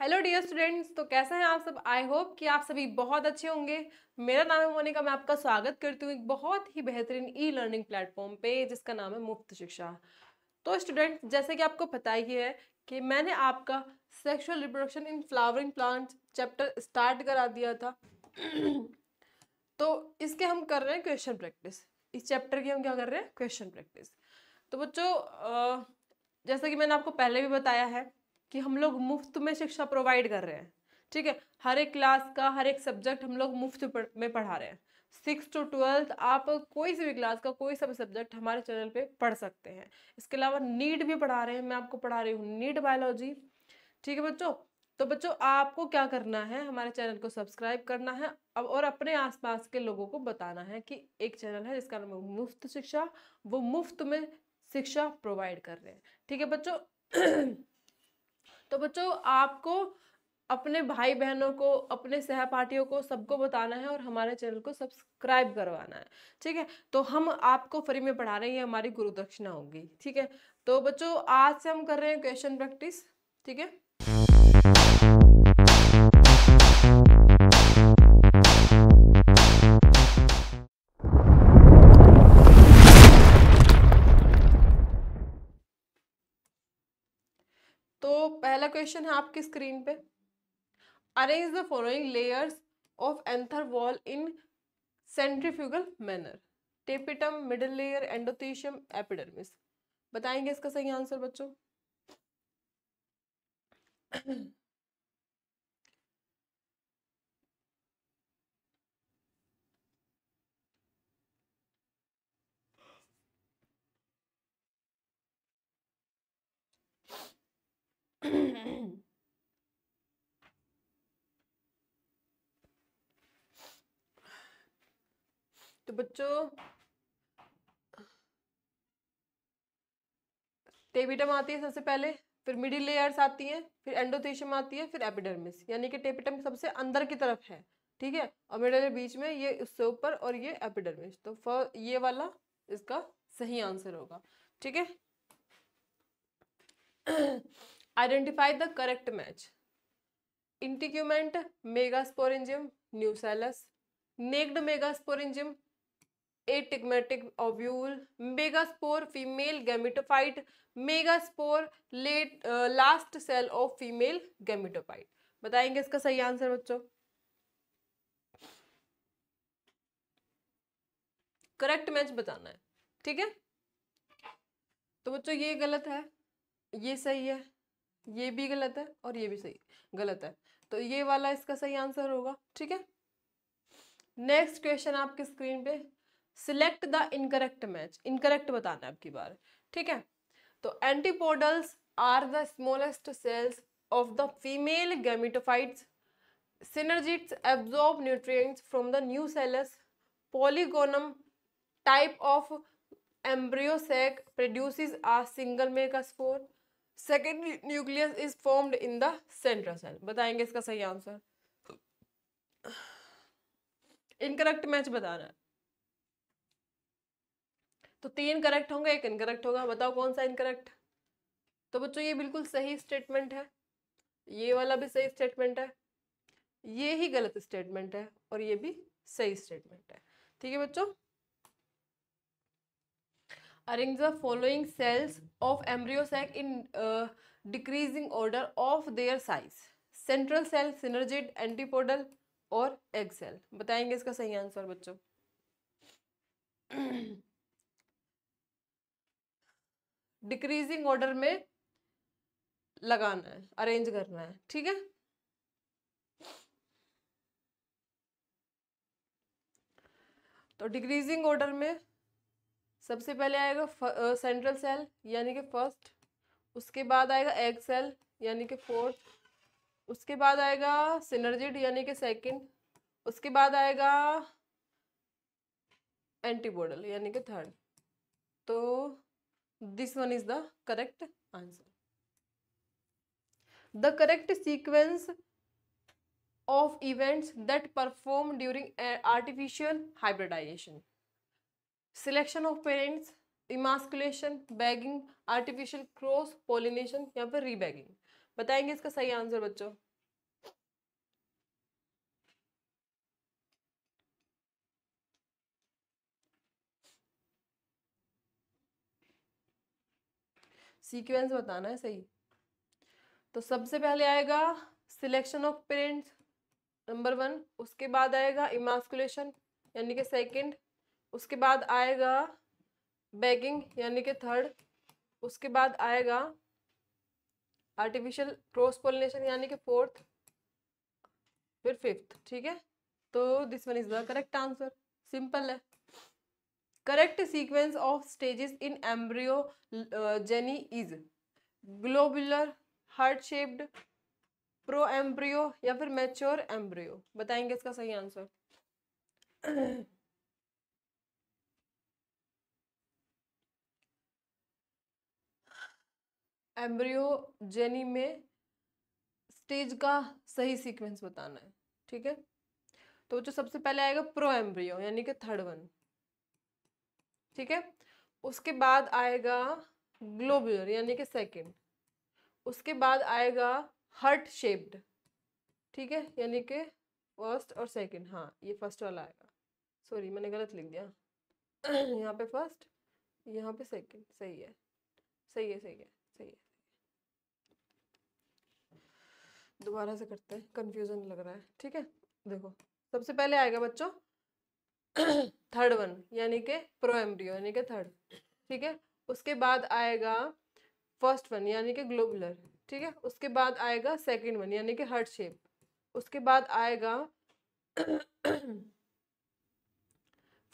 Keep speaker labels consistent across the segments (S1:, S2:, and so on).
S1: Hello dear students तो कैसे हैं आप सब आई होप कि आप सभी बहुत अच्छे होंगे मेरा नाम है मोनिका मैं आपका स्वागत करती हूँ एक बहुत ही बेहतरीन ई लर्निंग प्लेटफॉर्म पे जिसका नाम है मुफ्त शिक्षा तो स्टूडेंट्स जैसे कि आपको पता ही है कि मैंने आपका sexual reproduction in flowering plant chapter start करा दिया था तो इसके हम कर रहे हैं क्वेश्चन प्रैक्टिस इस चैप्टर की हम क्या कर रहे हैं क्वेश्चन प्रैक्टिस तो बच्चों जैसा कि मैंने आपको पहले भी बताया है कि हम लोग मुफ्त में शिक्षा प्रोवाइड कर रहे हैं ठीक है हर एक क्लास का हर एक सब्जेक्ट हम लोग मुफ्त में पढ़ा रहे हैं सिक्स टू ट्वेल्थ आप कोई सी भी क्लास का कोई सा भी सब्जेक्ट हमारे चैनल पे पढ़ सकते हैं इसके अलावा नीट भी पढ़ा रहे हैं मैं आपको पढ़ा रही हूँ नीट बायोलॉजी ठीक है बच्चों तो बच्चों आपको क्या करना है हमारे चैनल को सब्सक्राइब करना है अब और अपने आसपास के लोगों को बताना है कि एक चैनल है जिसका नाम है मुफ्त शिक्षा वो मुफ्त में शिक्षा प्रोवाइड कर रहे हैं ठीक है बच्चों तो बच्चों आपको अपने भाई बहनों को अपने सहपाठियों को सबको बताना है और हमारे चैनल को सब्सक्राइब करवाना है ठीक है तो हम आपको फ्री में पढ़ा रहे हैं ये हमारी गुरु दक्षिणा होगी ठीक है तो बच्चों आज से हम कर रहे हैं क्वेश्चन प्रैक्टिस ठीक है तो पहला क्वेश्चन है आपकी स्क्रीन पे arrange the following layers of anther wall in centrifugal manner tapetum middle layer endothecium epidermis बताएंगे इसका सही आंसर बच्चों तो बच्चों टेपिटम आती है सबसे पहले फिर मिडिल लेयर्स आती हैं फिर एंडोथेशियम आती है फिर एपिडर्मिस यानी कि टेपिटम सबसे अंदर की तरफ है ठीक है और मिडिल बीच में ये उससे ऊपर और ये एपिडर्मिस तो फ ये वाला इसका सही आंसर होगा ठीक है identify the correct match integument megasporangium nucellus naked megasporangium ategmic ovule megaspore female gametophyte megaspore let last cell of female gametophyte बताएंगे इसका सही आंसर बच्चों करेक्ट मैच बताना है ठीक है तो बच्चों ये गलत है ये सही है ये भी गलत है और ये भी सही गलत है तो ये वाला इसका सही आंसर होगा ठीक है नेक्स्ट क्वेश्चन आपकी स्क्रीन पे select the incorrect match incorrect बताना है आपकी बार ठीक है तो antipodals are the smallest cells of the female gametophytes synergids absorb nutrients from the nucellus polygonum type of embryo sac produces a single single megaspore second nucleus is formed in the central cell बताएंगे इसका सही answer incorrect match बताना है तो तीन correct होंगे एक incorrect होगा बताओ कौन सा इनकरेक्ट तो बच्चों ये बिल्कुल सही स्टेटमेंट है ये वाला भी सही स्टेटमेंट है ये ही गलत स्टेटमेंट है और ये भी सही स्टेटमेंट है ठीक है बच्चों arrange the following cells of embryo sac in uh, decreasing order of their size central cell synergid antipodal और एग सेल बताएंगे इसका सही आंसर बच्चों डिक्रीजिंग ऑर्डर में लगाना है अरेंज करना है ठीक है तो डिक्रीजिंग ऑर्डर में सबसे पहले आएगा सेंट्रल सेल यानी कि फर्स्ट उसके बाद आएगा एग सेल यानी कि फोर्थ उसके बाद आएगा सिनर्जिड यानी कि सेकंड उसके बाद आएगा एंटीबॉडल यानी कि थर्ड तो this one is the correct answer the correct sequence of events that perform during artificial hybridization selection of parents emasculation bagging artificial cross pollination या फिर रीबैगिंग बताएंगे इसका सही आंसर बच्चों सीक्वेंस बताना है सही तो सबसे पहले आएगा selection of parents number one उसके बाद आएगा इमास्कुलेशन यानी कि सेकंड उसके बाद आएगा बैगिंग यानी कि थर्ड उसके बाद आएगा आर्टिफिशियल क्रॉस पोलिनेशन यानी कि फोर्थ फिर फिफ्थ ठीक है तो this one is the correct answer simple है correct sequence of stages in embryogeny is globular heart shaped proembryo या फिर मैच्योर एम्ब्रियो बताएंगे इसका सही आंसर एम्ब्रियोजेनी में स्टेज का सही सीक्वेंस बताना है ठीक है तो जो सबसे पहले आएगा प्रो एम्ब्रियो यानी कि थर्ड वन ठीक है उसके बाद आएगा ग्लोबुलर यानी कि सेकंड उसके बाद आएगा हर्ट शेप्ड ठीक है यानी कि फर्स्ट और सेकंड हाँ ये फर्स्ट वाला आएगा सॉरी मैंने गलत लिख दिया यहाँ पे फर्स्ट यहाँ पे सेकंड सही है सही है सही है सही है दोबारा से करते हैं कन्फ्यूज़न लग रहा है ठीक है देखो सबसे पहले आएगा बच्चों थर्ड वन यानी के एमडियो यानी के थर्ड ठीक है उसके बाद आएगा फर्स्ट वन यानी के ग्लोबुलर ठीक है उसके बाद आएगा सेकंड वन यानी के हर्ट शेप उसके बाद आएगा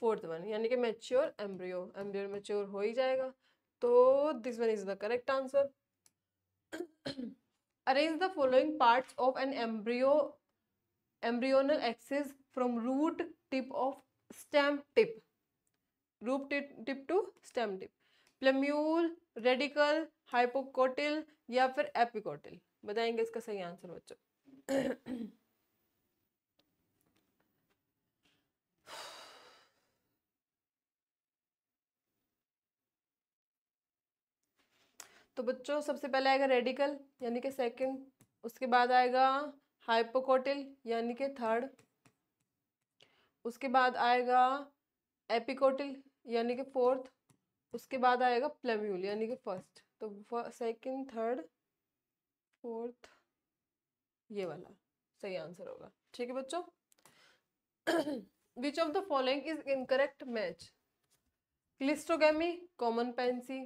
S1: फोर्थ वन यानी कि मैच्योर एम्ब्रियो एम्ब्रियो मैच्योर हो ही जाएगा तो this one is the correct answer arrange the following parts of an embryo embryonal axis from root tip of stem tip root tip, tip to stem tip plumule radicle hypocotyl या फिर epicotyl बताएंगे इसका सही answer बच्चों तो बच्चों सबसे पहले आएगा रेडिकल यानी कि सेकंड उसके बाद आएगा हाइपोकोटिल यानी कि थर्ड उसके बाद आएगा एपिकोटिल यानी कि फोर्थ उसके बाद आएगा प्लेम्यूल यानी कि फर्स्ट तो सेकंड थर्ड फोर्थ ये वाला सही आंसर होगा ठीक है बच्चों which of the following is incorrect match cleistogamy common pansy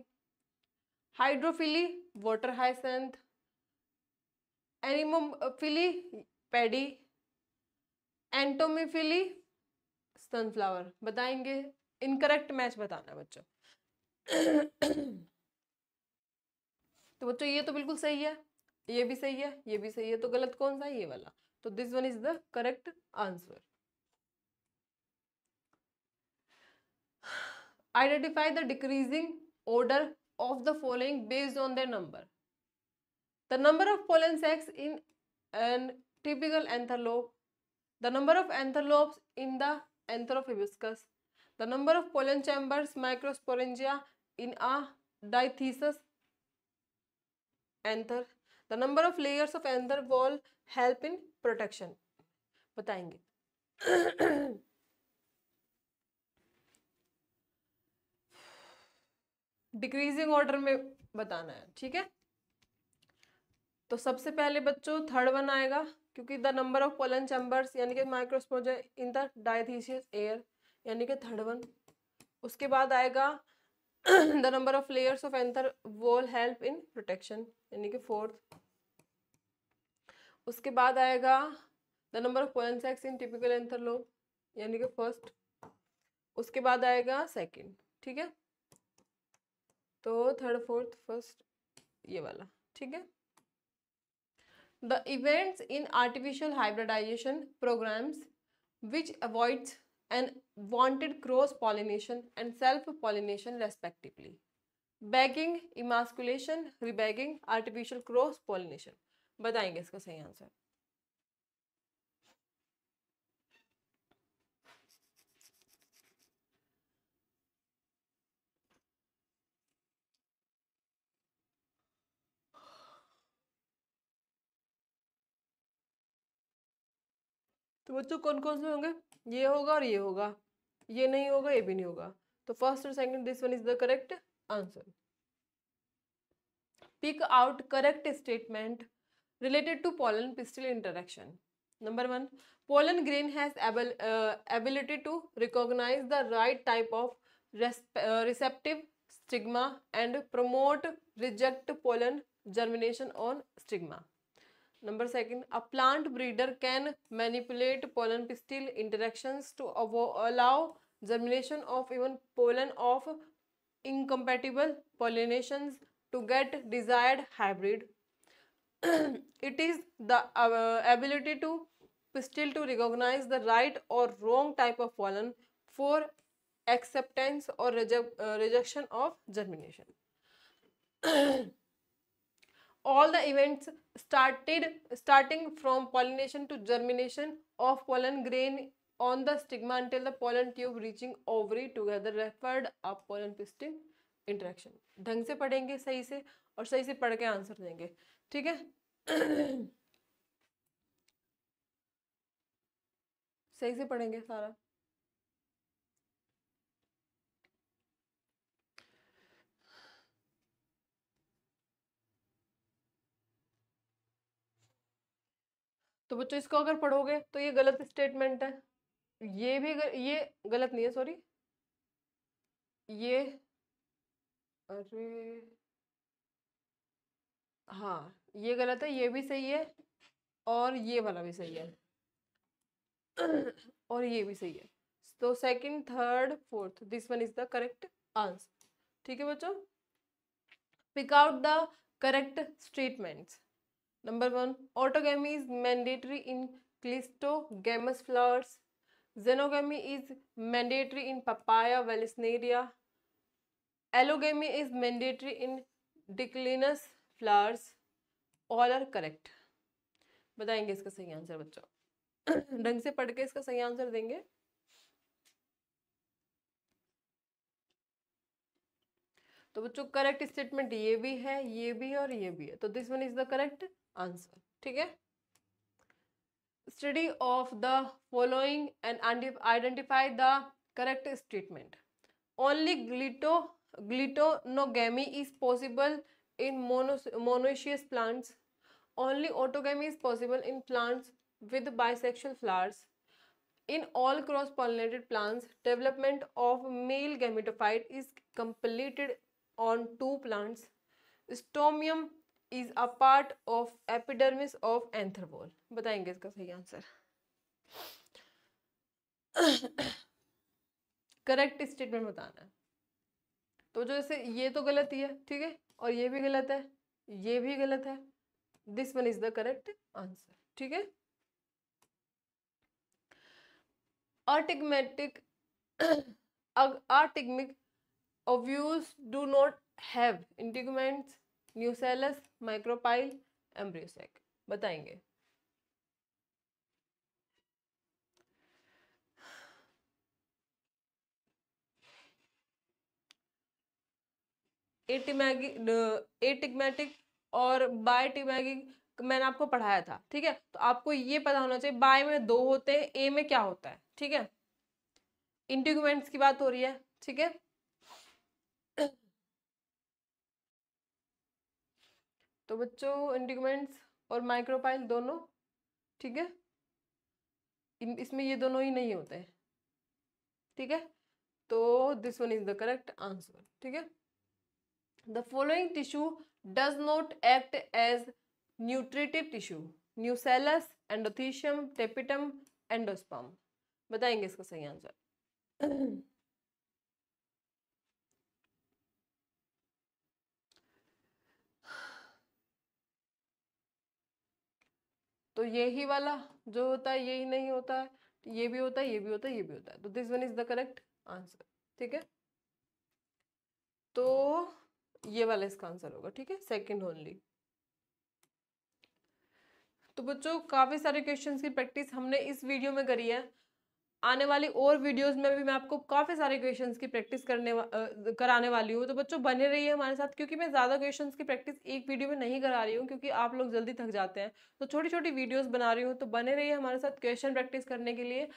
S1: hydrophily water hyacinth anemophily paddy entomophily sunflower बताएंगे इनकरेक्ट मैच बताना बच्चों तो बच्चों ये तो बिल्कुल सही है ये भी सही है ये भी सही है तो गलत कौन सा है ये वाला तो this one is the correct answer identify the decreasing order of the following based on their number. The number of pollen sacs in an typical antelope, the number of antelopes in the anther of hibiscus, the number of pollen chambers microsporangia in a dithesis anther, the number of layers of anther wall help in protection. बताएंगे decreasing order में बताना है ठीक है तो सबसे पहले बच्चों थर्ड वन आएगा क्योंकि the number of pollen chambers यानी कि माइक्रोस्पोज इन द डायथीशियस एयर यानी कि थर्ड वन उसके बाद आएगा the number of layers of anther wall help in protection यानी कि फोर्थ उसके बाद आएगा the number of pollen sacs in typical anther lobe यानी कि फर्स्ट उसके बाद आएगा सेकेंड ठीक है तो थर्ड फोर्थ फर्स्ट ये वाला ठीक है the events in artificial hybridization programs which avoids unwanted cross pollination and self pollination respectively bagging emasculation rebagging artificial cross pollination बताएंगे इसका सही आंसर तो बच्चों कौन कौन से होंगे ये होगा और ये होगा ये नहीं होगा ये भी नहीं होगा तो फर्स्ट और second this one is the correct answer pick out correct statement related to pollen pistil interaction number one pollen grain has ability to recognise the right type of receptive stigma and promote reject pollen germination on stigma Number second, a plant breeder can manipulate pollen pistil interactions to allow germination of even pollen of incompatible pollinations to get desired hybrid. it is the uh, ability to pistil to recognize the right or wrong type of pollen for acceptance or reje uh, rejection of germination. all the events started starting from pollination to germination of pollen grain on the stigma until the pollen tube reaching ovary together referred a pollen pistil interaction ढंग से पढ़ेंगे सही से और सही से पढ़ के आंसर देंगे ठीक है सही से पढ़ेंगे सारा तो बच्चों इसको अगर पढ़ोगे तो ये गलत स्टेटमेंट है ये भी गर, ये गलत नहीं है सॉरी ये अरे हाँ ये गलत है ये भी सही है और ये वाला भी सही है और ये भी सही है तो second third fourth this one is the correct answer ठीक है बच्चों pick out the correct statements number one autogamy is mandatory in cleistogamous flowers xenogamy is mandatory in papaya vallisneria allogamy is mandatory in diclinous flowers all are correct बताएंगे इसका सही answer बच्चों ढंग से पढ़ के इसका सही आंसर देंगे तो बच्चों करेक्ट स्टेटमेंट ये भी है ये भी है और ये भी है तो this one is the correct answer ठीक है study of the following and identify the correct statement only ग्लिटो geitonogamy is possible in monoecious plants only autogamy is possible in plants with bisexual flowers in all cross pollinated plants development of male gametophyte is completed on two plants. Stomium is a part of epidermis of anthrovol. batayenge iska sahi answer correct statement बताना है तो जो जैसे ये तो गलत ही है ठीक है और ये भी गलत है ये भी गलत है this one is the correct answer ठीक है ategmic ategmic ovules do not have integuments nucellus micropyle embryo sac बताएंगे एटिगमेटिक और बायोटिग्मेटिक मैंने आपको पढ़ाया था ठीक है तो आपको ये पता होना चाहिए बाय में दो होते हैं ए में क्या होता है ठीक है इंटिग्यूमेंट्स की बात हो रही है ठीक है तो बच्चों इंडिगमेंट्स और माइक्रोपाइल दोनों ठीक है इन इसमें ये दोनों ही नहीं होते हैं ठीक है तो this one is the correct answer ठीक है the following tissue does not act as nutritive tissue nucellus endothecium tapetum endosperm बताएंगे इसका सही आंसर तो यही वाला जो होता है यही नहीं होता है ये भी होता है ये भी होता है ये भी होता है तो this one is the correct answer ठीक है तो ये वाला इसका आंसर होगा ठीक है सेकंड ओनली तो बच्चों काफ़ी सारे क्वेश्चंस की प्रैक्टिस हमने इस वीडियो में करी है आने वाली और वीडियोस में भी मैं आपको काफ़ी सारे क्वेश्चंस की प्रैक्टिस करने वा, कराने वाली हूँ तो बच्चों बने रहिए हमारे साथ क्योंकि मैं ज़्यादा क्वेश्चंस की प्रैक्टिस एक वीडियो में नहीं करा रही हूँ क्योंकि आप लोग जल्दी थक जाते हैं तो छोटी छोटी वीडियोस बना रही हूँ तो बने रहिए हमारे साथ क्वेश्चन प्रैक्टिस करने के लिए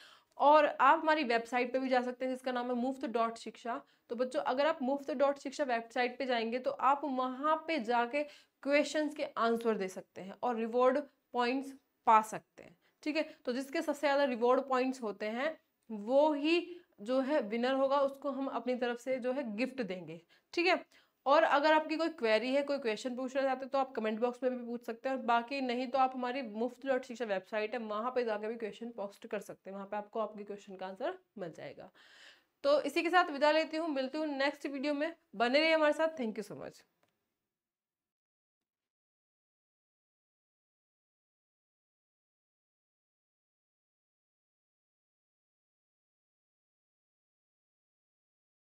S1: और आप हमारी वेबसाइट पर भी जा सकते हैं जिसका नाम है मुफ्त डॉट शिक्षा तो बच्चों अगर आप मुफ्त डॉट शिक्षा वेबसाइट पर जाएंगे तो आप वहाँ पर जाके क्वेश्चन के आंसर दे सकते हैं और रिवॉर्ड पॉइंट्स पा सकते हैं ठीक है तो जिसके सबसे ज़्यादा रिवॉर्ड पॉइंट्स होते हैं वो ही जो है विनर होगा उसको हम अपनी तरफ से जो है गिफ्ट देंगे ठीक है और अगर आपकी कोई क्वेरी है कोई क्वेश्चन पूछना चाहते हैं तो आप कमेंट बॉक्स में भी पूछ सकते हैं और बाकी नहीं तो आप हमारी मुफ्त डॉट शिक्षा वेबसाइट है वहाँ पे जाकर भी क्वेश्चन पोस्ट कर सकते हैं वहाँ पे आपको आपके क्वेश्चन का आंसर मिल जाएगा तो इसी के साथ विदा लेती हूँ मिलती हूँ नेक्स्ट वीडियो में बने रहिए हमारे साथ थैंक यू सो मच